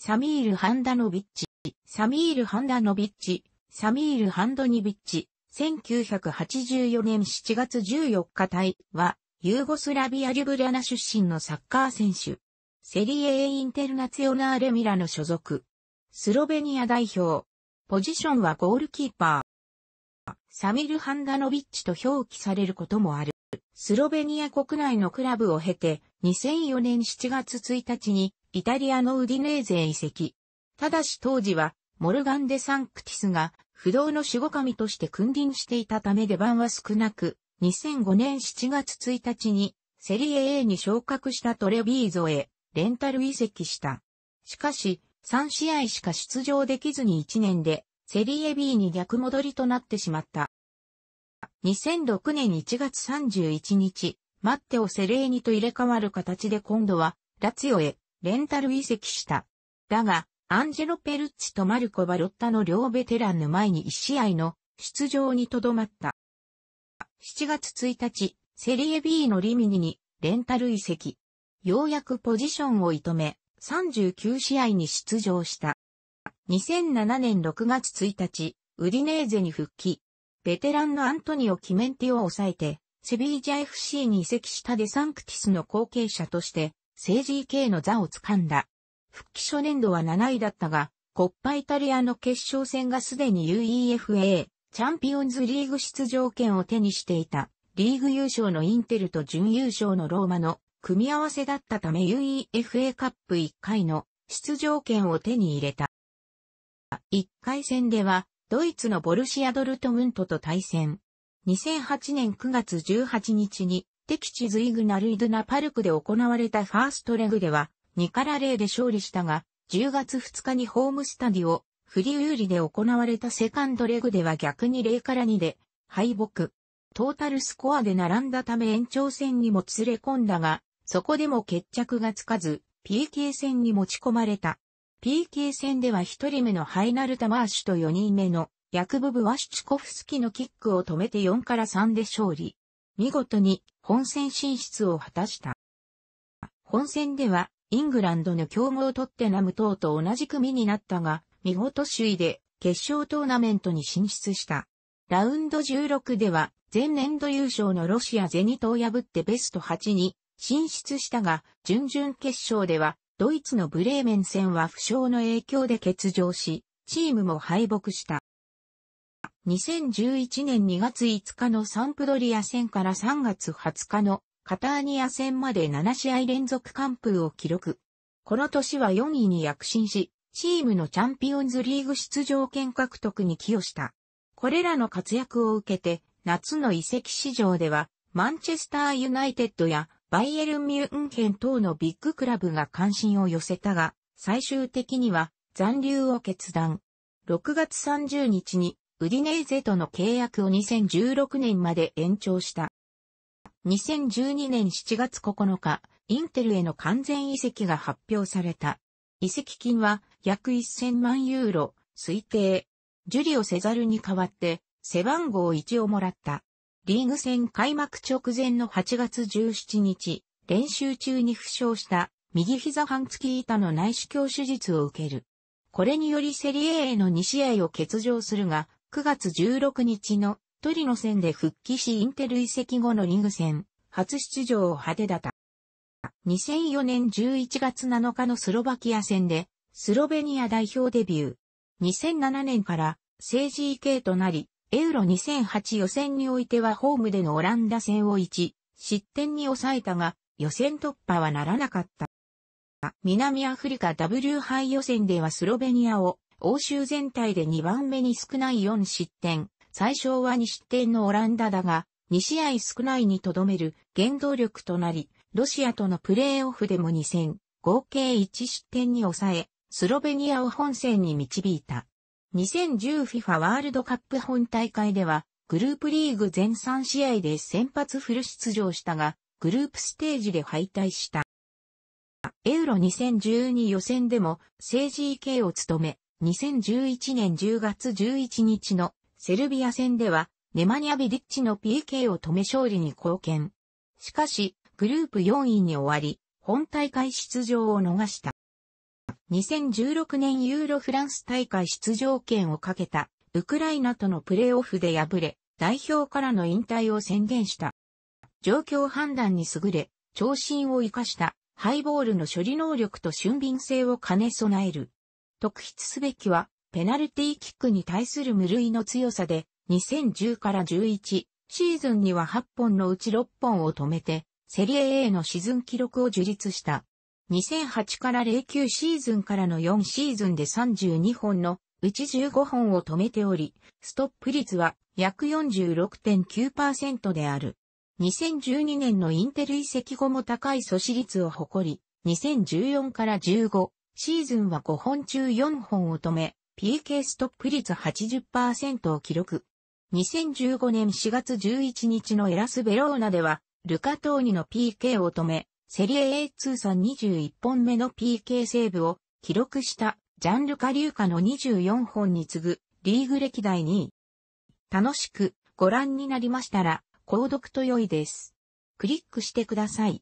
サミール・ハンダノビッチ、サミール・ハンダノビッチ、サミール・ハンドニビッチ、1984年7月14日隊は、ユーゴスラビア・リュブリャナ出身のサッカー選手。セリエインテルナツヨナーレ・ミラの所属。スロベニア代表。ポジションはゴールキーパー。サミル・ハンダノビッチと表記されることもある。スロベニア国内のクラブを経て、2004年7月1日にイタリアのウディネーゼ遺跡。ただし当時は、モルガン・デ・サンクティスが不動の守護神として君臨していたため出番は少なく、2005年7月1日にセリエ A に昇格したトレビーゾへレンタル移籍した。しかし、3試合しか出場できずに1年でセリエ B に逆戻りとなってしまった。2006年1月31日、マッテオ・セレーニと入れ替わる形で今度はラツィオへレンタル移籍した。だが、アンジェロ・ペルッチとマルコ・バロッタの両ベテランの前に1試合の出場にとどまった。7月1日、セリエ B のリミニにレンタル移籍。ようやくポジションを射止め、39試合に出場した。2007年6月1日、ウディネーゼに復帰。ベテランのアントニオ・キメンティを抑えて、セビージャ FC に移籍したデサンクティスの後継者として、政治系の座を掴んだ。復帰初年度は7位だったが、コッパイタリアの決勝戦がすでに UEFA チャンピオンズリーグ出場権を手にしていた、リーグ優勝のインテルと準優勝のローマの組み合わせだったため UEFA カップ1回の出場権を手に入れた。1回戦では、ドイツのボルシアドルトムントと対戦。2008年9月18日に敵地ズイグナルイドナパルクで行われたファーストレグでは、2から0で勝利したが、10月2日にホームスタディを、フリ有利で行われたセカンドレグでは逆に0から2で、敗北。トータルスコアで並んだため延長戦にも連れ込んだが、そこでも決着がつかず、PK 戦に持ち込まれた。PK 戦では1人目のハイナルタマーシュと4人目のヤクブブ・ワシチコフスキのキックを止めて4から3で勝利。見事に本戦進出を果たした。本戦では、イングランドの強豪トッテナム等と同じ組になったが、見事首位で決勝トーナメントに進出した。ラウンド16では、前年度優勝のロシアゼニトを破ってベスト8に進出したが、準々決勝では、ドイツのブレーメン戦は負傷の影響で欠場し、チームも敗北した。2011年2月5日のサンプドリア戦から3月20日のカターニア戦まで7試合連続完封を記録。この年は4位に躍進し、チームのチャンピオンズリーグ出場権獲得に寄与した。これらの活躍を受けて、夏の移籍市場では、マンチェスターユナイテッドやバイエルミュンヘン等のビッグクラブが関心を寄せたが、最終的には残留を決断。6月30日にウディネーゼとの契約を2016年まで延長した。2012年7月9日、インテルへの完全移籍が発表された。移籍金は約1000万ユーロ、推定。ジュリオ・セザルに代わって、背番号1をもらった。リーグ戦開幕直前の8月17日、練習中に負傷した右膝半月板の内視鏡手術を受ける。これによりセリエへの2試合を欠場するが、9月16日のトリノ戦で復帰しインテル移籍後のリグ戦、初出場を派手だった。2004年11月7日のスロバキア戦で、スロベニア代表デビュー。2007年から政治 EK となり、エウロ2008予選においてはホームでのオランダ戦を1、失点に抑えたが、予選突破はならなかった。南アフリカ W 杯予選ではスロベニアを欧州全体で2番目に少ない4失点、最小は2失点のオランダだが、2試合少ないにとどめる原動力となり、ロシアとのプレーオフでも2戦、合計1失点に抑え、スロベニアを本戦に導いた。2010FIFA ワールドカップ本大会では、グループリーグ全3試合で先発フル出場したが、グループステージで敗退した。エウロ2012予選でも、政治 EK を務め、2011年10月11日のセルビア戦では、ネマニア・ビディッチの PK を止め勝利に貢献。しかし、グループ4位に終わり、本大会出場を逃した。2016年ユーロフランス大会出場権をかけた、ウクライナとのプレーオフで敗れ、代表からの引退を宣言した。状況判断に優れ、長身を生かした、ハイボールの処理能力と俊敏性を兼ね備える。特筆すべきは、ペナルティーキックに対する無類の強さで、2010から11シーズンには8本のうち6本を止めて、セリエ A のシーズン記録を樹立した。2008から09シーズンからの4シーズンで32本のうち15本を止めており、ストップ率は約46.9%である。2012年のインテル移籍後も高い阻止率を誇り、2014から15シーズンは5本中4本を止め、PK ストップ率80%を記録。2015年4月11日のエラス・ベローナでは、ルカ・トーニの PK を止め、セリエ A 通算21本目の PK セーブを記録したジャンル・カリューカの24本に次ぐリーグ歴代2位。楽しくご覧になりましたら、購読と良いです。クリックしてください。